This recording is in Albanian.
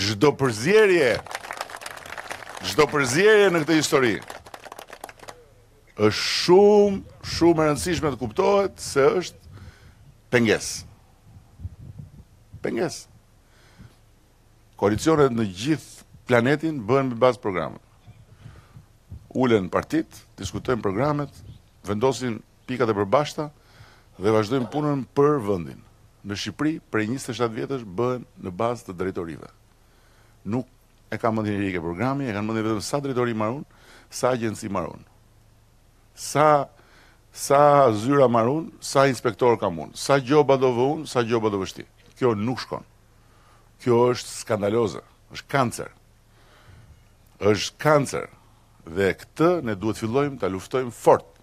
Gjdo përzjerje Gjdo përzjerje në këtë histori është shumë Shumë e rëndësishme të kuptohet Se është penges Penges Koalicionet në gjithë planetin Bëhen me bazë programet Ulen partit Diskutojnë programet Vendosin pikat e përbashta Dhe vazhdojnë punën për vëndin Në Shqipëri, për 27 vjetës, bëhen në bazë të drejtorive nuk e ka mendje i ke programi, e kanë mendje vetëm sa drejtori marrun, sa agjenci marrun. Sa sa zyra marrun, sa inspektor ka mund, sa gjoba do vëun, sa gjoba do vështi. Kjo nuk shkon. Kjo është skandaloze, është kancer. Është kancer. Dhe këtë ne duhet fillojmë ta luftojmë fort.